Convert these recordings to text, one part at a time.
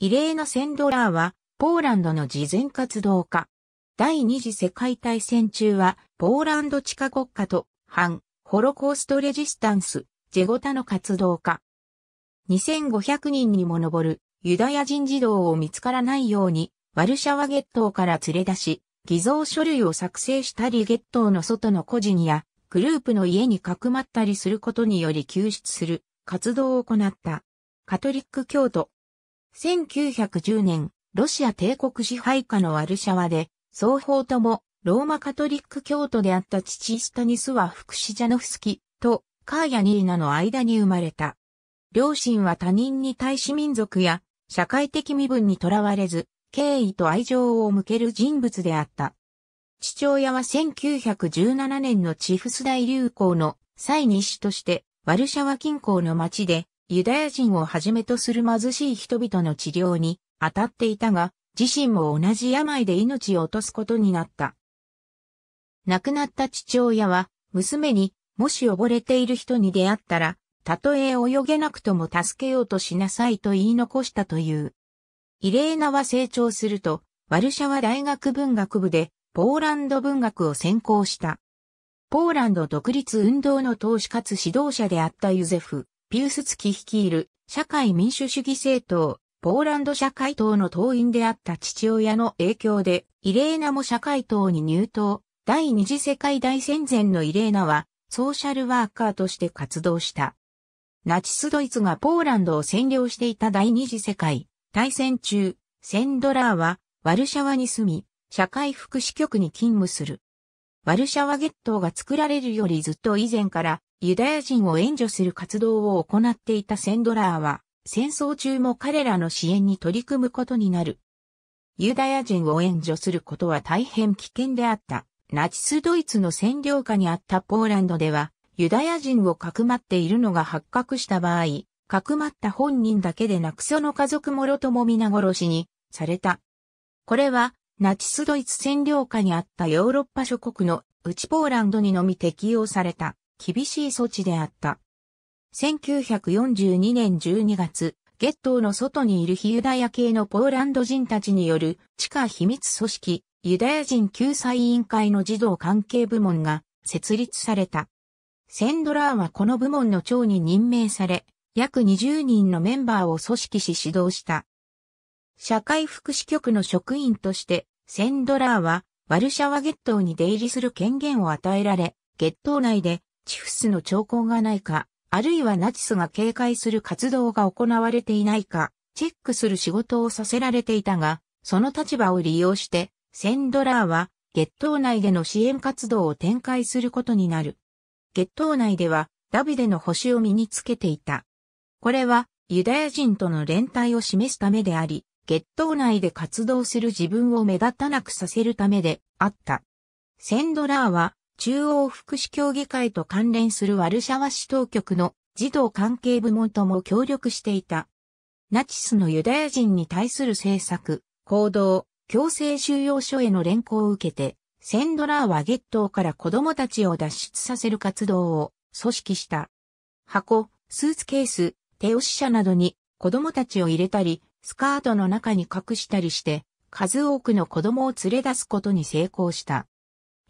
イレーナ・センドラーは、ポーランドの慈善活動家。第二次世界大戦中は、ポーランド地下国家と、反、ホロコーストレジスタンス、ジェゴタの活動家。2500人にも上る、ユダヤ人児童を見つからないように、ワルシャワゲットーから連れ出し、偽造書類を作成したりゲットーの外の個人や、グループの家にかくまったりすることにより救出する、活動を行った。カトリック教徒、1910年、ロシア帝国支配下のワルシャワで、双方ともローマカトリック教徒であった父スタニスワ・フクシジャノフスキとカーヤニーナの間に生まれた。両親は他人に対し民族や社会的身分にとらわれず、敬意と愛情を向ける人物であった。父親は1917年のチフス大流行の際に死として、ワルシャワ近郊の町でユダヤ人をはじめとする貧しい人々の治療に当たっていたが、自身も同じ病で命を落とすことになった。亡くなった父親は、娘に、もし溺れている人に出会ったら、たとえ泳げなくとも助けようとしなさいと言い残したという。イレーナは成長すると、ワルシャワ大学文学部で、ポーランド文学を専攻した。ポーランド独立運動の投資かつ指導者であったユゼフ・ピウスツキ率いる社会民主主義政党、ポーランド社会党の党員であった父親の影響で、イレーナも社会党に入党。第二次世界大戦前のイレーナは、ソーシャルワーカーとして活動した。ナチスドイツがポーランドを占領していた第二次世界大戦中、センドラーはワルシャワに住み、社会福祉局に勤務する。ワルシャワゲットーが作られるよりずっと以前からユダヤ人を援助する活動を行っていたセンドラーは、戦争中も彼らの支援に取り組むことになる。ユダヤ人を援助することは大変危険であった。ナチスドイツの占領下にあったポーランドでは、ユダヤ人をかくまっているのが発覚した場合、かくまった本人だけでなくその家族もろとも皆殺しにされた。これは、ナチスドイツ占領下にあったヨーロッパ諸国の内ポーランドにのみ適用された。厳しい措置であった。1942年12月、ゲットーの外にいる非ユダヤ系のポーランド人たちによる地下秘密組織、ユダヤ人救済委員会の児童関係部門が設立された。センドラーはこの部門の長に任命され、約20人のメンバーを組織し指導した。社会福祉局の職員として、センドラーはワルシャワゲットーに出入りする権限を与えられ、ゲットー内でチフスの兆候がないか、あるいはナチスが警戒する活動が行われていないか、チェックする仕事をさせられていたが、その立場を利用して、センドラーは、月頭内での支援活動を展開することになる。月頭内では、ダビデの星を身につけていた。これは、ユダヤ人との連帯を示すためであり、月頭内で活動する自分を目立たなくさせるためであった。センドラーは、中央福祉協議会と関連するワルシャワ市当局の児童関係部門とも協力していた。ナチスのユダヤ人に対する政策、行動、強制収容所への連行を受けて、センドラーはゲットーから子供たちを脱出させる活動を組織した。箱、スーツケース、手押し車などに子供たちを入れたり、スカートの中に隠したりして、数多くの子供を連れ出すことに成功した。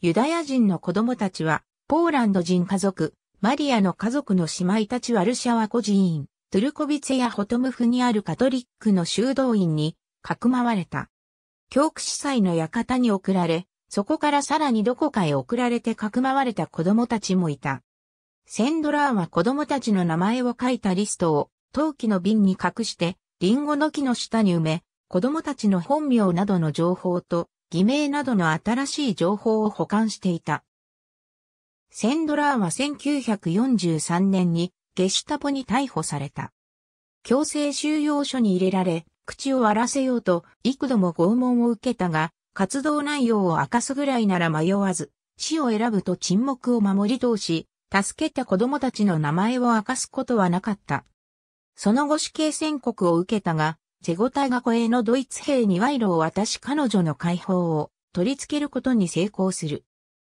ユダヤ人の子供たちは、ポーランド人家族、マリアの家族の姉妹たちワルシャワ孤児院、トゥルコビツェやホトムフにあるカトリックの修道院に、かくまわれた。教区司祭の館に送られ、そこからさらにどこかへ送られてかくまわれた子供たちもいた。センドラーは子供たちの名前を書いたリストを陶器の瓶に隠して、リンゴの木の下に埋め、子供たちの本名などの情報と偽名などの新しい情報を保管していた。センドラーは1943年にゲシュタポに逮捕された。強制収容所に入れられ、口を割らせようと幾度も拷問を受けたが、活動内容を明かすぐらいなら迷わず、死を選ぶと沈黙を守り通し、助けた子供たちの名前を明かすことはなかった。その後死刑宣告を受けたが、ゼゴタが護衛のドイツ兵に賄賂を渡し彼女の解放を取り付けることに成功する。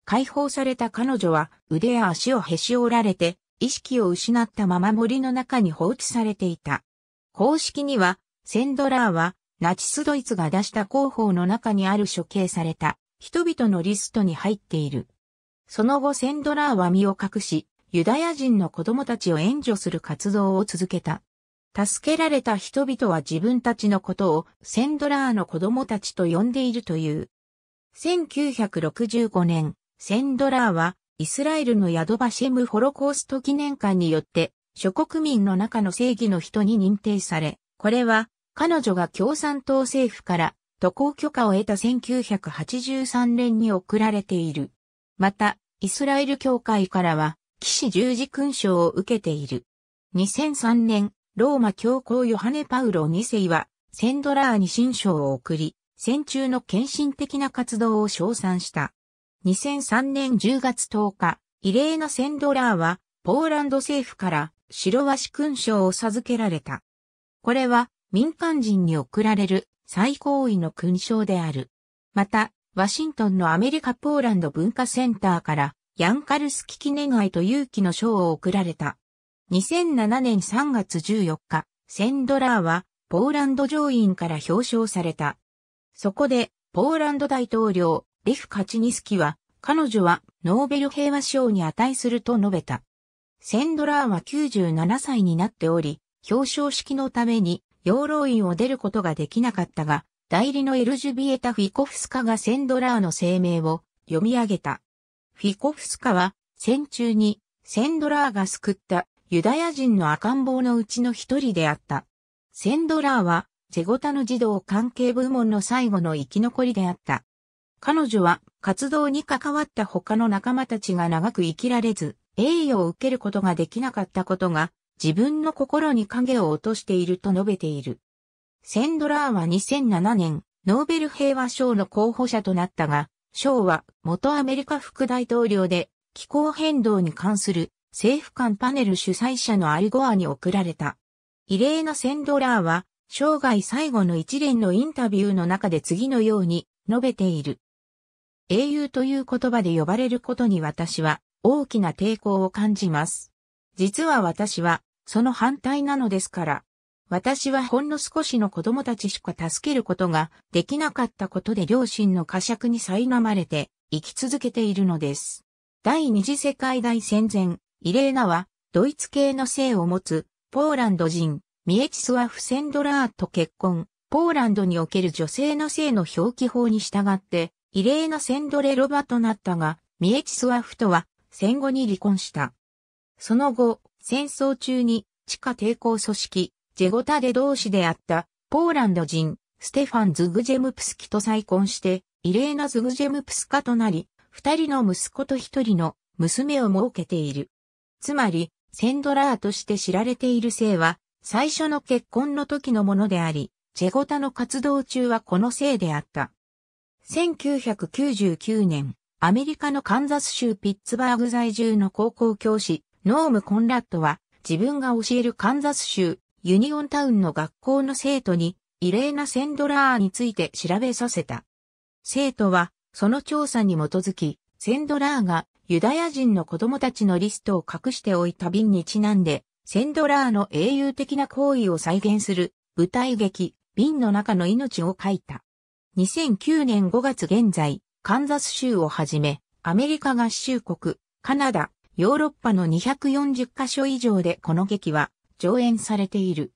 解放された彼女は腕や足をへし折られて意識を失ったまま森の中に放置されていた。公式にはセンドラーはナチスドイツが出した広報の中にある処刑された人々のリストに入っている。その後センドラーは身を隠し、ユダヤ人の子供たちを援助する活動を続けた。助けられた人々は自分たちのことをセンドラーの子供たちと呼んでいるという。1965年、センドラーはイスラエルのヤドバシェムホロコースト記念館によって諸国民の中の正義の人に認定され、これは彼女が共産党政府から渡航許可を得た1983年に送られている。また、イスラエル教会からは、騎士十字勲章を受けている。2003年、ローマ教皇ヨハネ・パウロ2世は、センドラーに新章を送り、戦中の献身的な活動を称賛した。2003年10月10日、異例のセンドラーは、ポーランド政府から、白鷲勲章を授けられた。これは、民間人に贈られる最高位の勲章である。また、ワシントンのアメリカ・ポーランド文化センターから、ヤンカルスキ記念愛と勇気の賞を贈られた。2007年3月14日、センドラーはポーランド上院から表彰された。そこで、ポーランド大統領、レフ・カチニスキは、彼女はノーベル平和賞に値すると述べた。センドラーは97歳になっており、表彰式のために養老院を出ることができなかったが、代理のエルジュビエタ・フィコフスカがセンドラーの声明を読み上げた。フィコフスカは、戦中にセンドラーが救ったユダヤ人の赤ん坊のうちの一人であった。センドラーは、ゼゴタの児童関係部門の最後の生き残りであった。彼女は活動に関わった他の仲間たちが長く生きられず、栄誉を受けることができなかったことが、自分の心に影を落としていると述べている。センドラーは2007年、ノーベル平和賞の候補者となったが、賞は元アメリカ副大統領で気候変動に関する政府間パネル主催者のアルゴアに送られた。異例なセンドラーは、生涯最後の一連のインタビューの中で次のように述べている。英雄という言葉で呼ばれることに私は大きな抵抗を感じます。実は私はその反対なのですから。私はほんの少しの子供たちしか助けることができなかったことで両親の過酌に苛まれて生き続けているのです。第二次世界大戦前、イレーナは、ドイツ系の姓を持つ、ポーランド人、ミエチスワフ・センドラーと結婚。ポーランドにおける女性の性の表記法に従って、イレーナ・センドレロバとなったが、ミエチスワフとは戦後に離婚した。その後、戦争中に地下抵抗組織、ジェゴタで同士であったポーランド人、ステファン・ズグジェムプスキと再婚して、イレーナ・ズグジェムプスカとなり、二人の息子と一人の娘を設けている。つまり、センドラーとして知られている姓は、最初の結婚の時のものであり、チェゴタの活動中はこの姓であった。1999年、アメリカのカンザス州ピッツバーグ在住の高校教師、ノーム・コンラッドは、自分が教えるカンザス州、ユニオンタウンの学校の生徒に、異例なセンドラーについて調べさせた。生徒は、その調査に基づき、センドラーがユダヤ人の子供たちのリストを隠しておいた瓶にちなんで、センドラーの英雄的な行為を再現する舞台劇、瓶の中の命を書いた。2009年5月現在、カンザス州をはじめ、アメリカ合衆国、カナダ、ヨーロッパの240カ所以上でこの劇は上演されている。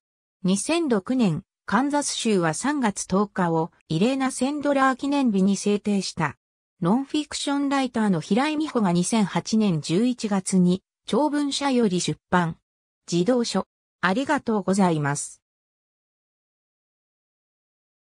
2006年、カンザス州は3月10日を異例なセンドラー記念日に制定した。ノンフィクションライターの平井美穂が2008年11月に長文社より出版。自動書。ありがとうございます。